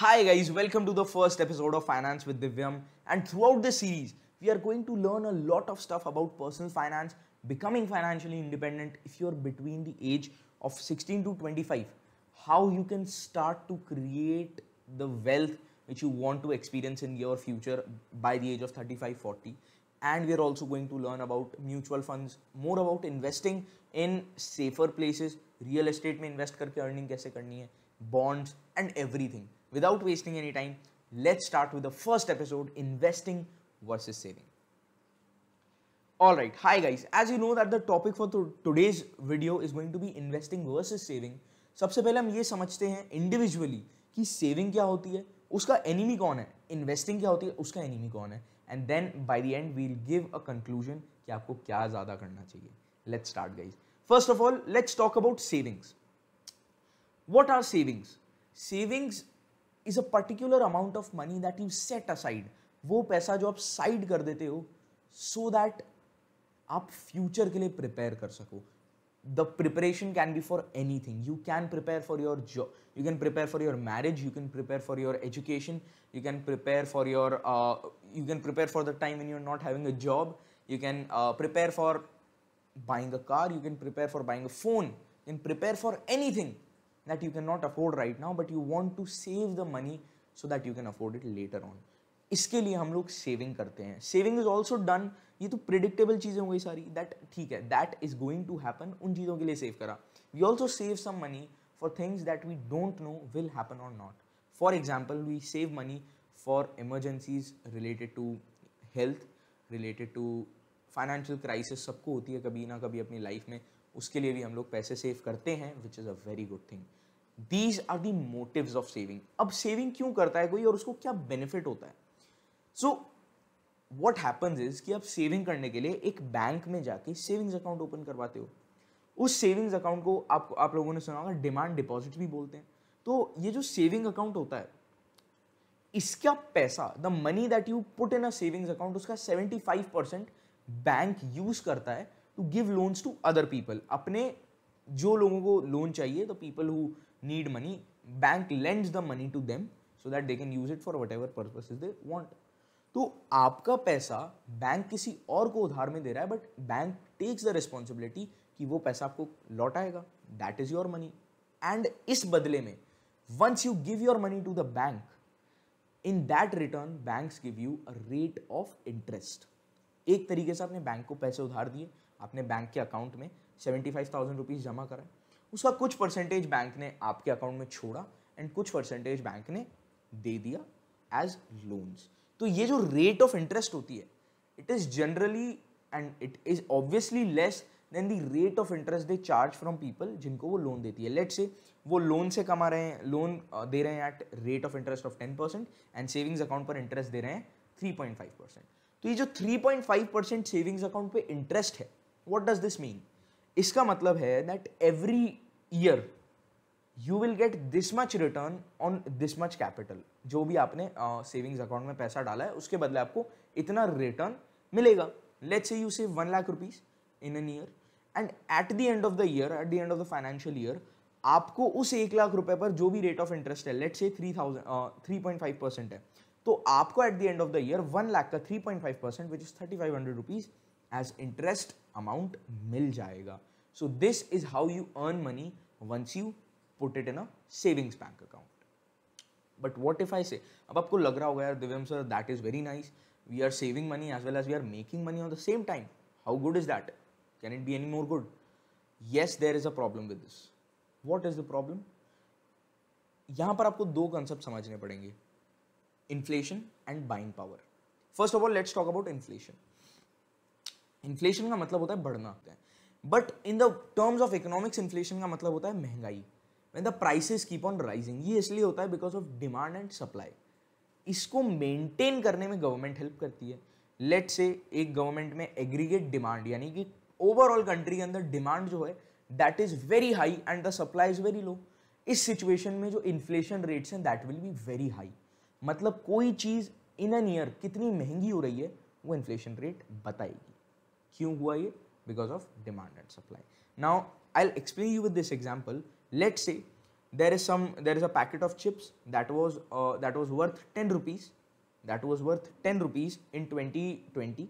Hi guys, welcome to the first episode of Finance with Divyam and throughout this series, we are going to learn a lot of stuff about personal finance, becoming financially independent if you are between the age of 16 to 25, how you can start to create the wealth which you want to experience in your future by the age of 35 40 and we are also going to learn about mutual funds more about investing in safer places real estate mein invest karke earning kaise karni hai bonds and everything without wasting any time, let's start with the first episode, Investing versus Saving. right hi guys. As you know that the topic for today's video is going to be investing versus saving. सबसे पहले हम ये समझते हैं individually कि saving क्या होती है उसका एनिमी कौन है इन्वेस्टिंग क्या होती है उसका एनिमी कौन है and then by the end we'll give a conclusion कि आपको क्या ज़्यादा करना चाहिए let's start guys first of all let's talk about savings what are savings savings is a particular amount of money that you set aside वो पैसा जो आप साइड कर देते हो सो so दैट आप फ्यूचर के लिए प्रिपेयर कर सको the preparation can be for anything you can prepare for your job you can prepare for your marriage you can prepare for your education you can prepare for your you can prepare for the time in you're not having a job you can prepare for buying a car you can prepare for buying a phone you can prepare for anything that you cannot afford right now but you want to save the money so that you can afford it later on इसके लिए हम लोग saving करते हैं saving is also done ये तो predictable चीज़ें हो गई सारी दैट ठीक है that is going to happen उन चीज़ों के लिए सेव करा we also save some money for things that we don't know will happen और not for example we save money for emergencies related to health related to financial crisis सबको होती है कभी ना कभी अपनी लाइफ में उसके लिए भी हम लोग पैसे सेव करते हैं which is a very good thing these are the motive of saving अब सेविंग क्यों करता है कोई और उसको क्या बेनिफिट होता है सो वॉट हैपन्स इज कि आप सेविंग करने के लिए एक बैंक में जाके सेविंग्स अकाउंट ओपन करवाते हो उस सेविंग्स अकाउंट को आप आप लोगों ने सुना होगा डिमांड डिपॉजिट भी बोलते हैं तो ये जो सेविंग अकाउंट होता है इसका पैसा the money that you put in a savings account उसका 75 परसेंट बैंक यूज करता है to give loans to other people अपने जो लोगों को लोन चाहिए the people who need money, bank lends the money to them so that they can use it for whatever purposes they want. तो आपका पैसा बैंक किसी और को उधार में दे रहा है but bank takes the responsibility कि वो पैसा आपको लौट आएगा that is your money and इस बदले में once you give your money to the bank in that return banks give you a rate of interest एक तरीके से आपने बैंक को पैसे उधार दिए आपने बैंक के अकाउंट में सेवेंटी फाइव थाउजेंड रुपीज़ जमा कराए उसका कुछ परसेंटेज बैंक ने आपके अकाउंट में छोड़ा एंड कुछ परसेंटेज बैंक ने दे दिया एज लोन्स तो ये जो रेट ऑफ इंटरेस्ट होती है it is generally and it is obviously less than the rate of interest they charge from people जिनको वो लोन देती है लेट से वो लोन से कमा रहे हैं लोन दे रहे हैं at rate of interest of ten percent and savings account पर इंटरेस्ट दे रहे हैं थ्री पॉइंट फाइव परसेंट तो ये जो three point five percent savings account पे इंटरेस्ट है वॉट डज दिस मीन इसका मतलब है that every year you will get this much return on this much capital जो भी आपने सेविंग्स uh, अकाउंट में पैसा डाला है उसके बदले आपको इतना रिटर्न मिलेगा let's say you save one lakh rupees in an year and at the end of the year at the end of the financial year आपको उस एक लाख रुपए पर जो भी रेट ऑफ इंटरेस्ट है let say three thousand three point five percent है तो आपको at the end of the year one lakh का three point five percent which is thirty five hundred rupees as interest amount मिल जाएगा so this is how you earn money once you put it in a savings bank account but what if I say अब आपको लग रहा होगा यार Divyam sir that is very nice we are saving money as well as we are making money on the same time how good is that can it be any more good yes there is a problem with this what is the problem यहां पर आपको दो concept समझने पड़ेंगे inflation and buying power first of all let's talk about inflation inflation का मतलब होता है बढ़ना but in the terms of economics inflation का मतलब होता है महंगाई when the prices keep on rising ये इसलिए होता है because of demand and supply इसको मेंटेन करने में गवर्नमेंट हेल्प करती है लेट से एक गवर्नमेंट में एग्रीगेट डिमांड यानी कि ओवरऑल कंट्री के अंदर डिमांड जो है that is very high and the supply is very low इस सिचुएशन में जो इन्फ्लेशन रेट्स हैं that will be very high मतलब कोई चीज़ इन एन ईयर कितनी महंगी हो रही है वो इन्फ्लेशन रेट बताएगी क्यों हुआ ये because of demand and supply now I'll explain you with this example let say there is some there is a packet of chips that was that was worth ten rupees that was worth ten rupees in twenty twenty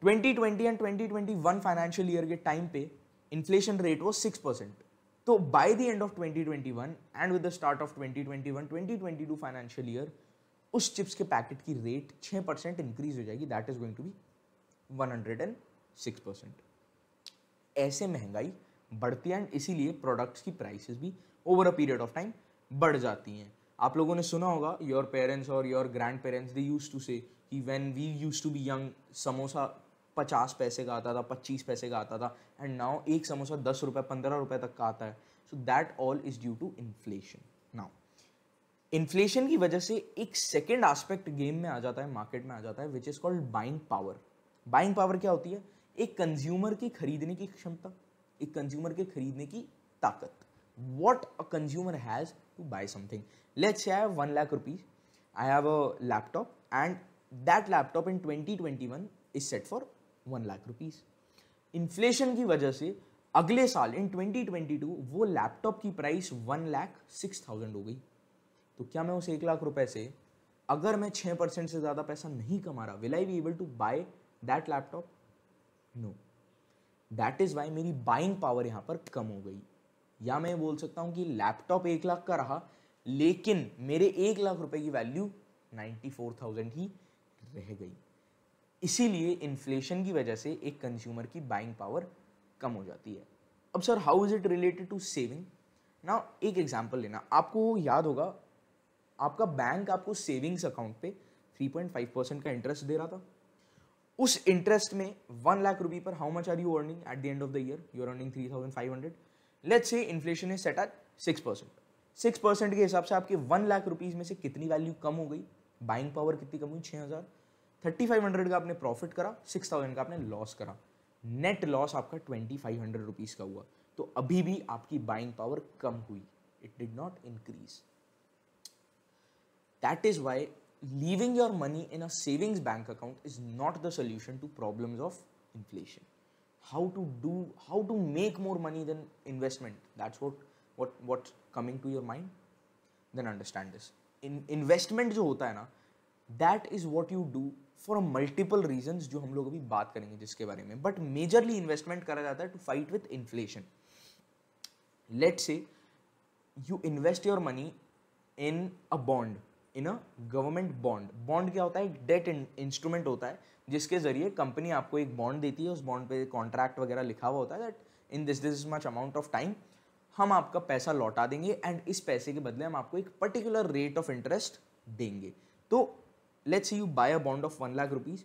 twenty twenty and twenty twenty one financial year के time पे inflation rate was six percent तो by the end of twenty twenty one and with the start of twenty twenty one twenty twenty two financial year उस chips के packet की rate छः percent increase हो जाएगी that is going to be 106 percent ऐसे महंगाई बढ़ती है एंड इसीलिए प्रोडक्ट्स की प्राइसेस भी over a period of time बढ़ जाती हैं आप लोगों ने सुना होगा योर पेरेंट्स और your grandparents they use to say कि when we use to be young samosa पचास पैसे का आता था पच्चीस पैसे का आता था एंड नाउ एक समोसा दस रुपये पंद्रह रुपये तक का आता है so that all is due to inflation now inflation की वजह से एक सेकेंड आस्पेक्ट गेम में आ जाता है मार्केट में आ जाता है which is called buying power buying power क्या होती है एक कंज्यूमर की खरीदने की क्षमता एक कंज्यूमर के खरीदने की ताकत what a consumer has to buy something let's say one lakh rupees I have a laptop and that laptop in laptop in 2021 is set for one lakh rupees inflation की वजह से अगले साल इन 2022 वो लैपटॉप की price one lakh six thousand हो गई तो क्या मैं उस एक लाख रुपए से अगर मैं छः परसेंट से ज़्यादा पैसा नहीं कमा रहा will I be able to buy that laptop no that is why मेरी बाइंग पावर यहाँ पर कम हो गई या मैं बोल सकता हूँ कि लैपटॉप एक लाख का रहा लेकिन मेरे एक लाख रुपए की वैल्यू नाइन्टी फोर थाउजेंड ही रह गई इसीलिए इन्फ्लेशन की वजह से एक कंज्यूमर की बाइंग पावर कम हो जाती है अब sir how is it related to saving ना एक एग्जाम्पल लेना आपको याद होगा आपका बैंक आपको सेविंग्स अकाउंट पे 3.5 परसेंट का इंटरेस्ट दे रहा था उस इंटरेस्ट में वन लाख रुपी पर how much are you earning at the end of the year you are earning three thousand five hundred let say inflation is set at six percent six percent के हिसाब से आपके one lakh rupees में से कितनी value कम हो गई buying power कितनी कम हुई छः हज़ार थर्टी फाइव हंड्रेड का आपने प्रॉफिट करा सिक्स थाउजेंड का आपने लॉस करा नेट लॉस आपका ट्वेंटी फाइव हंड्रेड रुपीज़ का हुआ तो अभी भी आपकी बाइंग पावर कम हुई it did not increase that is why leaving your money in a savings bank account is not the solution to problems of inflation how to do how to make more money than investment that's what what what's coming to your mind then understand this in investment jo hota that is what you do for multiple reasons jo hum log abhi baat karenge jiske bare mein. but majorly investment kara jata to fight with inflation let's say you invest your money in a bond in a government bond bond क्या होता है एक debt instrument होता है जिसके जरिए company आपको एक बॉन्ड देती है उस बॉन्ड पे कॉन्ट्रैक्ट वगैरह लिखा हुआ होता है that in this this much amount of time हम आपका पैसा लौटा देंगे एंड इस पैसे के बदले हम आपको एक पर्टिकुलर रेट ऑफ इंटरेस्ट देंगे तो let's you buy a bond of one lakh rupees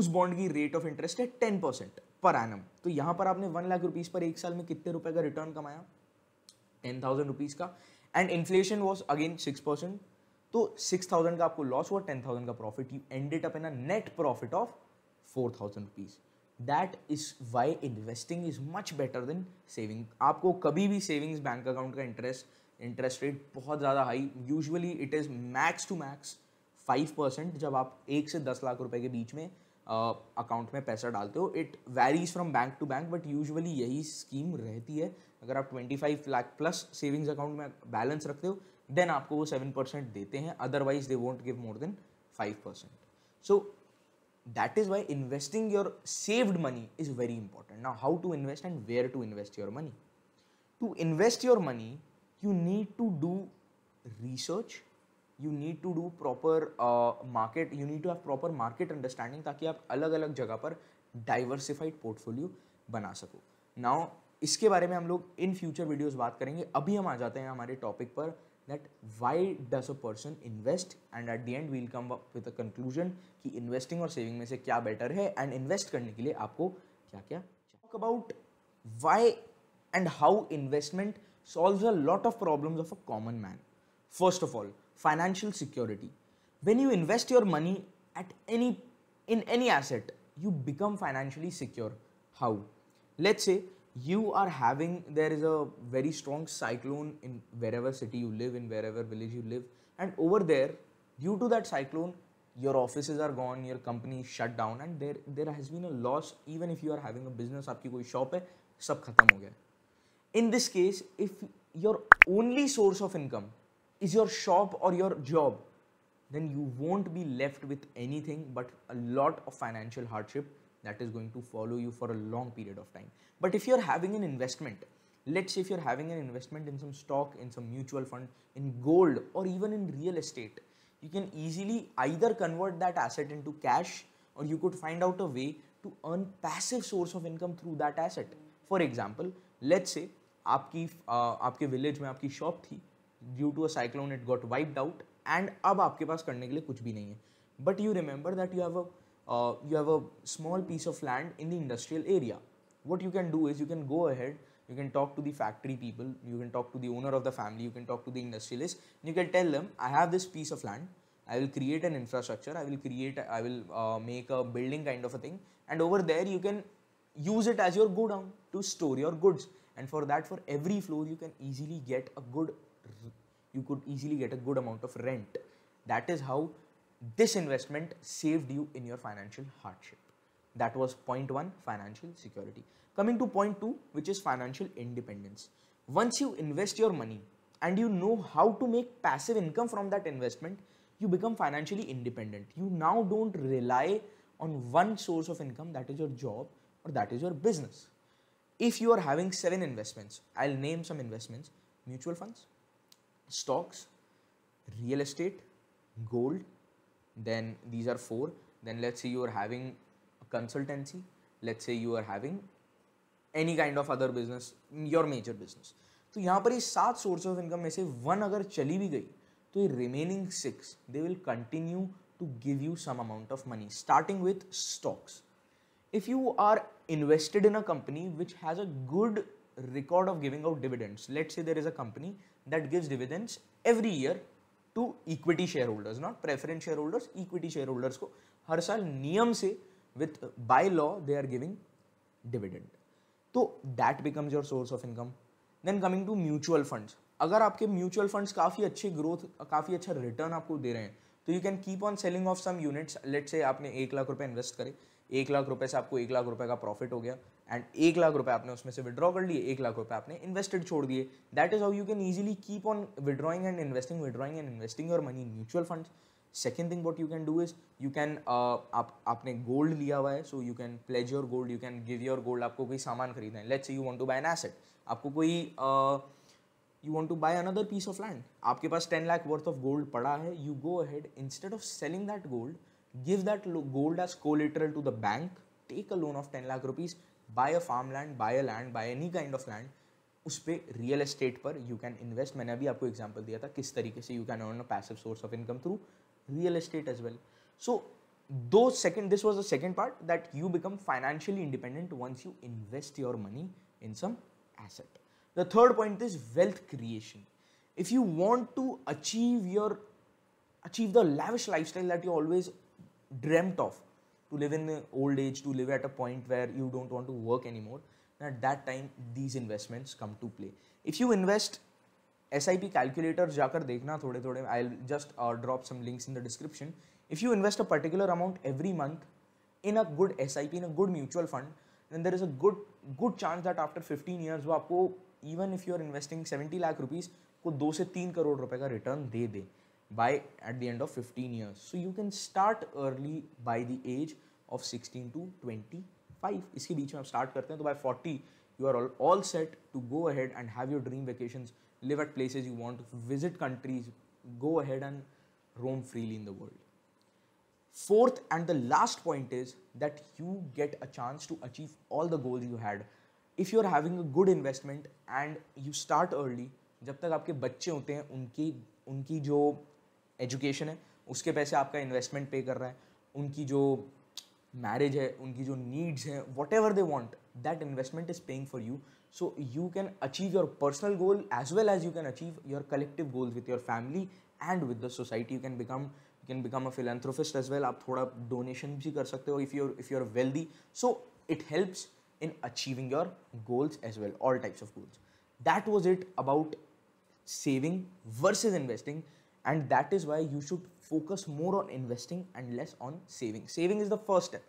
उस बॉन्ड की रेट ऑफ इंटरेस्ट है टेन परसेंट पर एनम तो यहाँ पर आपने वन लाख रुपीज़ पर एक साल में कितने रुपए का रिटर्न कमाया टेन थाउजेंड रुपीज़ का and inflation was again six percent तो सिक्स थाउजेंड का आपको लॉस हुआ टेन थाउजेंड का profit you ended up in a net profit of four thousand rupees that is why investing is much better than saving आपको कभी भी savings bank account का interest interest rate बहुत ज़्यादा high usually it is max to max five percent जब आप एक से दस लाख रुपए के बीच में अकाउंट uh, में पैसा डालते हो it varies from bank to bank but usually यही स्कीम रहती है अगर आप 25 लाख प्लस सेविंग्स अकाउंट में बैलेंस रखते हो देन आपको वो सेवन परसेंट देते हैं otherwise they won't give more than five percent so that is why investing your saved money is very important now how to invest and where to invest your money to invest your money you need to do research you need to do proper market you need to have proper market understanding ताकि आप अलग अलग जगह पर diversified portfolio बना सको now इसके बारे में हम लोग इन फ्यूचर वीडियोज़ बात करेंगे अभी हम आ जाते हैं हमारे टॉपिक पर that why does a person invest and at the end we'll come up with a conclusion ki investing or saving mein se kya better hai and invest karne ke liye aapko kya kya talk about why and how investment solves a lot of problems of a common man first of all financial security when you invest your money at any in any asset you become financially secure how let's say you are having there is a very strong cyclone in wherever city you live in wherever village you live and over there due to that cyclone your offices are gone your company is shut down and there there has been a loss even if you are having a business aapki koi shop hai sab khatam ho gaya in this case if your only source of income is your shop or your job then you won't be left with anything but a lot of financial hardship that is going to follow you for a long period of time. But if you're having an investment, let's say if you're having an investment in some stock, in some mutual fund, in gold, or even in real estate, you can easily either convert that asset into cash or you could find out a way to earn passive source of income through that asset. For example, let's say आपकी आपके village में आपकी shop थी due to a cyclone it got wiped out and अब आपके पास करने के लिए कुछ भी नहीं है but you remember that you have a uh, you have a small piece of land in the industrial area. What you can do is you can go ahead, you can talk to the factory people, you can talk to the owner of the family, you can talk to the industrialist, you can tell them, I have this piece of land, I will create an infrastructure, I will create, I will uh, make a building kind of a thing, and over there you can use it as your go down to store your goods. And for that, for every floor, you can easily get a good, you could easily get a good amount of rent. That is how this investment saved you in your financial hardship. That was point one, financial security. Coming to point two, which is financial independence. Once you invest your money and you know how to make passive income from that investment, you become financially independent. You now don't rely on one source of income, that is your job or that is your business. If you are having seven investments, I'll name some investments mutual funds, stocks, real estate, gold, then these are four then let's say you are having a consultancy let's say you are having any kind of other business your major business तो यहाँ पर ये सात source of income में से one अगर चली भी गई तो ये remaining six they will continue to give you some amount of money starting with stocks if you are invested in a company which has a good record of giving out dividends let's say there is a company that gives dividends every year to equity share holders not preference share holders equity share holders को हर साल नियम से with by law they are giving dividend तो that becomes your source of income then coming to mutual funds अगर आपके mutual funds काफ़ी अच्छी ग्रोथ काफ़ी अच्छा रिटर्न आपको दे रहे हैं तो you can keep on selling off some units let say आपने एक लाख रुपए इन्वेस्ट करे एक लाख रुपए से आपको एक लाख रुपए का प्रॉफिट हो गया एंड एक लाख रुपए आपने उसमें से विड्रॉ कर लिए एक लाख रुपए आपने इन्वेस्टेड छोड़ दिए that is how you can easily keep on withdrawing and investing withdrawing and investing your money mutual fund second thing what you can do is you can आप आपने गोल्ड लिया हुआ है so you can pledge your gold you can give your gold आपको कोई सामान खरीदना है let's you want to buy an asset आपको कोई you want to buy another piece of land आपके पास ten lakh worth of gold पड़ा है you go ahead instead of selling that gold give that gold as collateral to the bank take a loan of ten lakh rupees buy a farm land buy a land buy any kind of land उस पर real estate पर you can invest मैंने अभी आपको example दिया था किस तरीके से you can earn a passive source of income through real estate as well so दो second this was the second part that you become financially independent once you invest your money in some asset the third point is wealth creation if you want to achieve your achieve the the lifestyle that you always dreamt of to live in old age, to live at a point where you don't want to work anymore. And at that time, these investments come to play. If you invest S I P calculator जाकर देखना थोड़े थोड़े I just drop some links in the description if you invest a particular amount every month in a good S I P in a good mutual fund then there is a good good chance that after fifteen years वो आपको even if you are investing seventy lakh rupees को दो से तीन करोड़ रुपए का return दे दें by at the end of 15 years. So you can start early by the age of 16 to 25. iske beech mein aap start karte hain to by 40 you are all, all set to go ahead and have your dream vacations, live at places you want, visit countries, go ahead and roam freely in the world. Fourth and the last point is that you get a chance to achieve all the goals you had. If you are having a good investment and you start early, जब तक आपके बच्चे होते हैं उनकी उनकी जो education है उसके पैसे आपका इन्वेस्टमेंट पे कर रहा है उनकी जो मैरिज है उनकी जो नीड्स हैं whatever they want that investment is paying for you so you can achieve your personal goal as well as you can achieve your collective goals with your family and with the society you can become you can become a philanthropist as well आप थोड़ा donation भी कर सकते हो if you're if you're wealthy so it helps in achieving your goals as well all types of goals that was it about saving versus investing and that is why you should focus more on investing and less on saving saving is the first step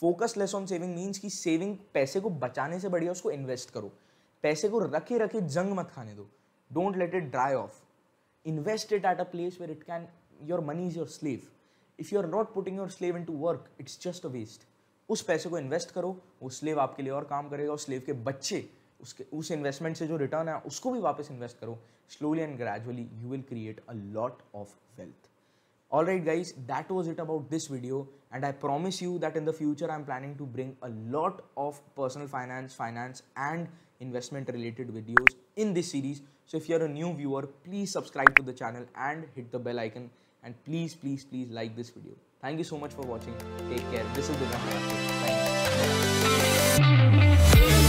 focus less on saving means कि saving पैसे को बचाने से बढ़िया उसको invest करो पैसे को रखे रखे जंग मत खाने दो don't let it dry off invest it at a place where it can your money is your slave if you are not putting your slave into work it's just a waste उस पैसे को invest करो वो slave आपके लिए और काम करेगा उस स्लेव के बच्चे उसके उस इन्वेस्टमेंट से जो रिटर्न है उसको भी वापस इन्वेस्ट करो slowly and gradually you will create a lot of wealth all right guys that was it about this video and I promise you that in the future I am planning to bring a lot of personal finance finance and investment related videos in this series so if you're a new viewer please subscribe to the channel and hit the bell icon and please please please like this video thank you so much for watching take care this is the